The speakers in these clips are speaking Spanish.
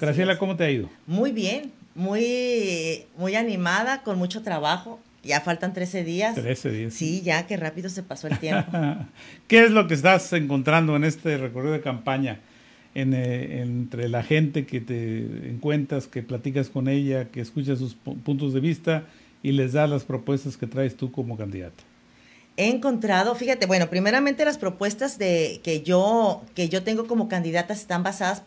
Graciela, ¿cómo te ha ido? Muy bien, muy, muy animada, con mucho trabajo. Ya faltan 13 días. 13 días. Sí, ya qué rápido se pasó el tiempo. ¿Qué es lo que estás encontrando en este recorrido de campaña? Eh, entre la gente que te encuentras, que platicas con ella, que escuchas sus puntos de vista y les das las propuestas que traes tú como candidata he encontrado, fíjate, bueno, primeramente las propuestas de, que, yo, que yo tengo como candidata están basadas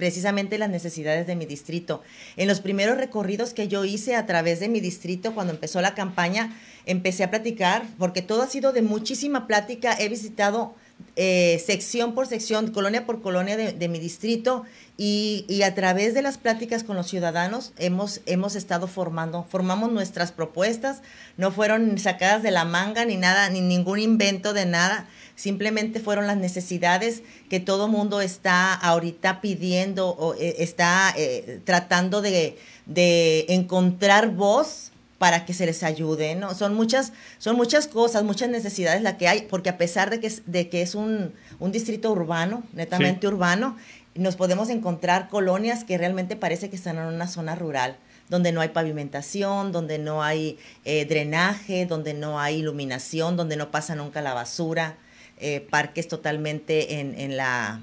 precisamente las necesidades de mi distrito. En los primeros recorridos que yo hice a través de mi distrito, cuando empezó la campaña, empecé a platicar, porque todo ha sido de muchísima plática. He visitado eh, sección por sección, colonia por colonia de, mi distrito y, a través de las pláticas con los ciudadanos hemos, hemos estado formando, formamos nuestras propuestas, no fueron sacadas de la manga ni nada, ni ningún invento de nada, simplemente fueron las necesidades que todo mundo está ahorita pidiendo o eh, está eh, tratando de, de encontrar voz para que se les ayude, Son muchas, son muchas cosas, muchas necesidades las que hay, porque a pesar de que es, de que es un, distrito urbano, netamente urbano, nos podemos encontrar colonias que realmente parece que están en una zona rural, donde no hay pavimentación, donde no hay eh, drenaje, donde no hay iluminación, donde no pasa nunca la basura, eh, parques totalmente en, la,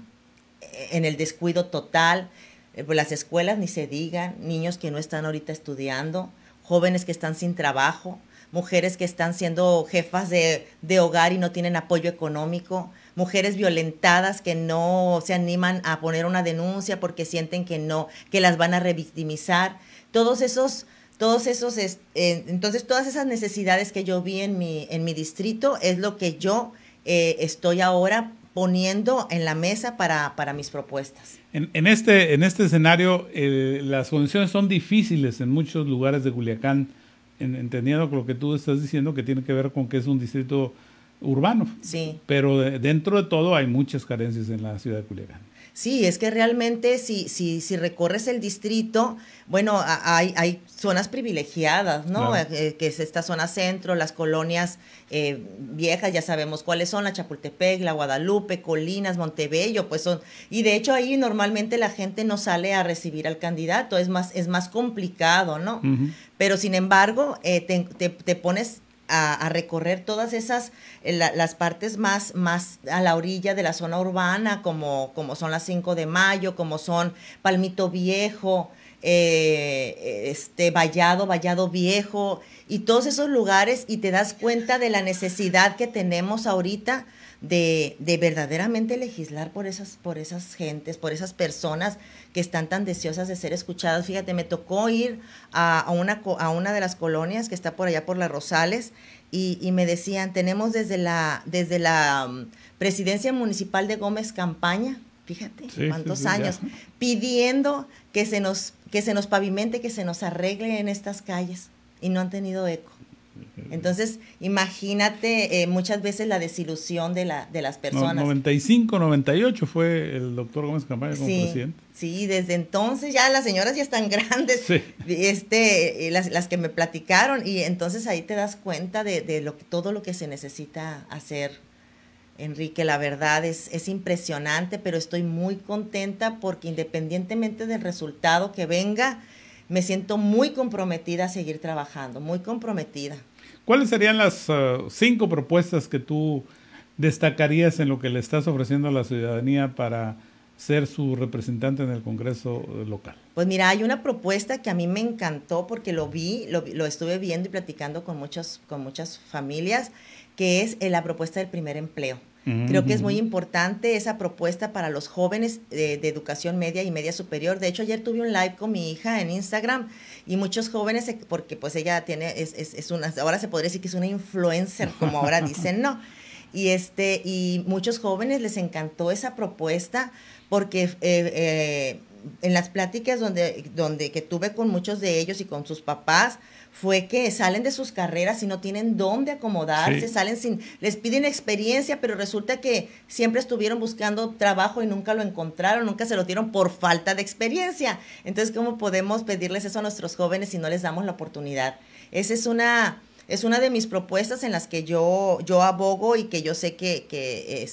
en el descuido total, eh, pues las escuelas ni se digan, niños que no están ahorita estudiando jóvenes que están sin trabajo, mujeres que están siendo jefas de, de, hogar y no tienen apoyo económico, mujeres violentadas que no se animan a poner una denuncia porque sienten que no, que las van a revictimizar. Todos esos, todos esos, eh, entonces todas esas necesidades que yo vi en mi, en mi distrito es lo que yo eh, estoy ahora poniendo en la mesa para, para mis propuestas. En, este, en este escenario, las condiciones son difíciles en muchos lugares de Culiacán, entendiendo lo que tú estás diciendo, que tiene que ver con que es un distrito urbano. Sí. Pero dentro de todo hay muchas carencias en la ciudad de Culiacán. Sí, es que realmente si, si, si recorres el distrito, bueno, hay, hay zonas privilegiadas, ¿no? Eh, que es esta zona centro, las colonias eh, viejas, ya sabemos cuáles son, la Chapultepec, la Guadalupe, Colinas, Montebello, pues son, y de hecho ahí normalmente la gente no sale a recibir al candidato, es más, es más complicado, ¿no? Pero sin embargo, eh, te pones a, recorrer todas esas, eh, las partes más, más a la orilla de la zona urbana, como, como son las 5 de mayo, como son Palmito Viejo, eh, este, Vallado, Vallado Viejo, y todos esos lugares, y te das cuenta de la necesidad que tenemos ahorita de, verdaderamente legislar por esas, por esas gentes, por esas personas que están tan deseosas de ser escuchadas. Fíjate, me tocó ir a, una, a una de las colonias que está por allá por las Rosales y, me decían, tenemos desde la, desde la mm, presidencia municipal de Gómez Campaña, fíjate, cuántos años, pidiendo que se, nos, que se nos pavimente, que se nos arregle en estas calles y no han tenido eco. Entonces, imagínate eh, muchas veces la desilusión de, la, de las personas. No, 95, 98 fue el doctor Gómez Campaña como sí, presidente. Sí, desde entonces ya las señoras ya están grandes, sí. este, eh, las, que me platicaron, y entonces ahí te das cuenta de, todo lo que se necesita hacer. Enrique, la verdad es, es impresionante, pero estoy muy contenta porque independientemente del resultado que venga, me siento muy comprometida a seguir trabajando, muy comprometida. ¿Cuáles serían las eh, cinco propuestas que tú destacarías en lo que le estás ofreciendo a la ciudadanía para ser su representante en el Congreso eh, local? Pues mira, hay una propuesta que a mí me encantó porque lo vi, lo, estuve viendo y platicando con, con muchas familias, que es eh, la propuesta del primer empleo. Creo que es muy importante esa propuesta para los jóvenes de, educación media y media superior. De hecho, ayer tuve un live con mi hija en Instagram y muchos jóvenes, eh, porque pues ella tiene, es, es, una, ahora se podría decir que es una influencer, como ahora dicen, ¿no? Y, este, y muchos jóvenes les encantó esa propuesta porque eh, eh en las pláticas donde, donde que tuve con muchos de ellos y con sus papás, fue que salen de sus carreras y no tienen dónde acomodarse, salen sin, les piden experiencia, pero resulta que siempre estuvieron buscando trabajo y nunca lo encontraron, nunca se lo dieron por falta de experiencia. Entonces, ¿cómo podemos pedirles eso a nuestros jóvenes si no les damos la oportunidad? Esa es una es una de mis propuestas en las que yo, yo abogo y que yo sé que,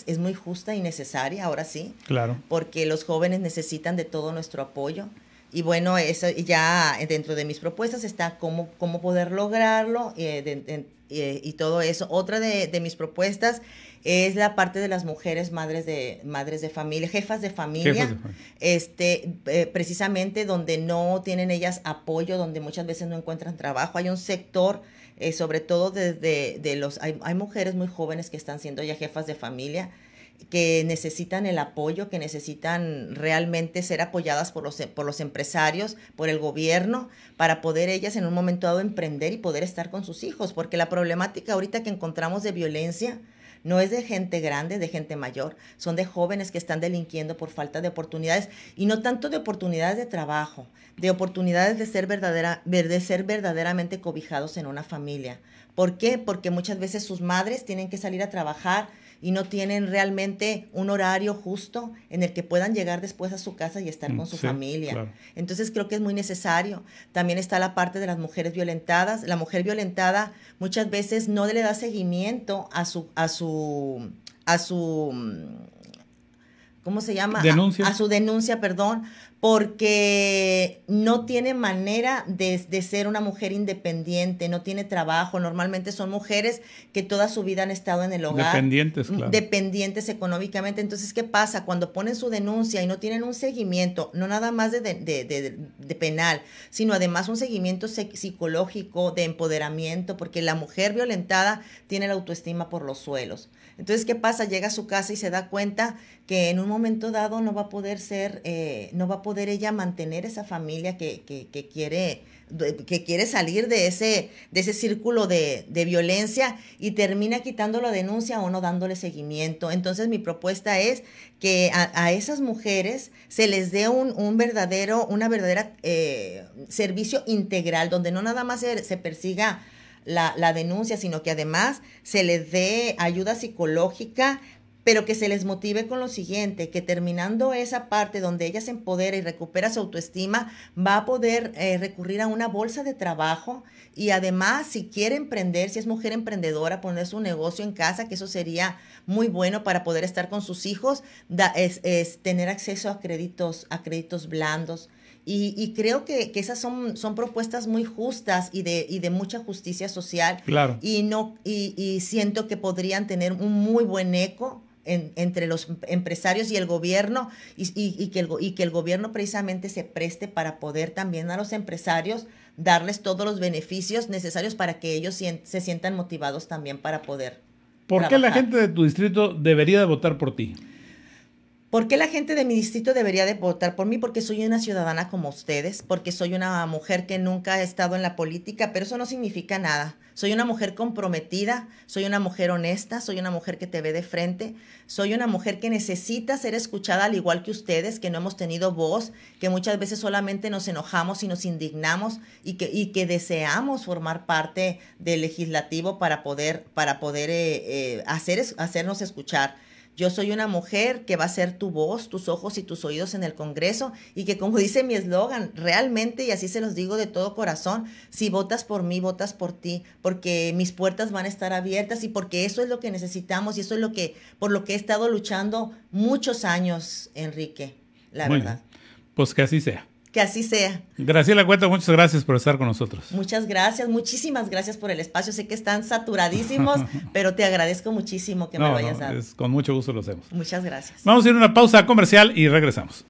es, muy justa y necesaria, ahora sí. Claro. Porque los jóvenes necesitan de todo nuestro apoyo. Y bueno, eso ya dentro de mis propuestas está cómo, cómo poder lograrlo eh, eh, y todo eso. Otra de, mis propuestas es la parte de las mujeres madres de, madres de familia, jefas de familia, este eh, precisamente donde no tienen ellas apoyo, donde muchas veces no encuentran trabajo. Hay un sector eh, sobre todo desde de los... Hay, hay, mujeres muy jóvenes que están siendo ya jefas de familia, que necesitan el apoyo, que necesitan realmente ser apoyadas por los, por los empresarios, por el gobierno, para poder ellas en un momento dado emprender y poder estar con sus hijos, porque la problemática ahorita que encontramos de violencia no es de gente grande, de gente mayor, son de jóvenes que están delinquiendo por falta de oportunidades y no tanto de oportunidades de trabajo, de oportunidades de ser, verdadera, de ser verdaderamente cobijados en una familia. ¿Por qué? Porque muchas veces sus madres tienen que salir a trabajar, y no tienen realmente un horario justo en el que puedan llegar después a su casa y estar con su mm, familia. Entonces creo que es muy necesario. También está la parte de las mujeres violentadas. La mujer violentada muchas veces no le da seguimiento a su, a su, a su mm, ¿cómo se llama? A, su denuncia, perdón, porque no tiene manera de, ser una mujer independiente, no tiene trabajo. Normalmente son mujeres que toda su vida han estado en el hogar. Dependientes, claro. Dependientes económicamente. Entonces, ¿qué pasa? Cuando ponen su denuncia y no tienen un seguimiento, no nada más de, de penal, sino además un seguimiento psicológico, de empoderamiento, porque la mujer violentada tiene la autoestima por los suelos. Entonces, ¿qué pasa? Llega a su casa y se da cuenta que en un momento dado no va a poder ser, eh, no va a poder ella mantener esa familia que, quiere que quiere salir de ese, de ese círculo de, violencia y termina quitando la denuncia o no dándole seguimiento. Entonces mi propuesta es que a, esas mujeres se les dé un, un verdadero, una verdadera eh, servicio integral, donde no nada más se, persiga la, la, denuncia, sino que además se les dé ayuda psicológica pero que se les motive con lo siguiente, que terminando esa parte donde ella se empodera y recupera su autoestima, va a poder eh, recurrir a una bolsa de trabajo y además si quiere emprender, si es mujer emprendedora, poner su negocio en casa, que eso sería muy bueno para poder estar con sus hijos, es, tener acceso a créditos, a créditos blandos. Y, creo que, esas son, son propuestas muy justas y de, y de mucha justicia social. Claro. Y, no, y siento que podrían tener un muy buen eco entre los empresarios y el gobierno y, que el, gobierno precisamente se preste para poder también a los empresarios darles todos los beneficios necesarios para que ellos se sientan motivados también para poder. ¿Por qué la gente de tu distrito debería de votar por ti? ¿Por qué la gente de mi distrito debería de votar por mí? Porque soy una ciudadana como ustedes, porque soy una mujer que nunca ha estado en la política, pero eso no significa nada. Soy una mujer comprometida, soy una mujer honesta, soy una mujer que te ve de frente, soy una mujer que necesita ser escuchada al igual que ustedes, que no hemos tenido voz, que muchas veces solamente nos enojamos y nos indignamos y que, deseamos formar parte del legislativo para poder, para poder eh, eh, hacernos escuchar. Yo soy una mujer que va a ser tu voz, tus ojos y tus oídos en el Congreso y que como dice mi eslogan, realmente, y así se los digo de todo corazón, si votas por mí, votas por ti, porque mis puertas van a estar abiertas y porque eso es lo que necesitamos y eso es lo que, por lo que he estado luchando muchos años, Enrique, la verdad. Pues que así sea que así sea. Graciela Cuenta, muchas gracias por estar con nosotros. Muchas gracias, muchísimas gracias por el espacio. Sé que están saturadísimos, pero te agradezco muchísimo que me vayas no, a con mucho gusto lo hacemos. Muchas gracias. Vamos a ir a una pausa comercial y regresamos.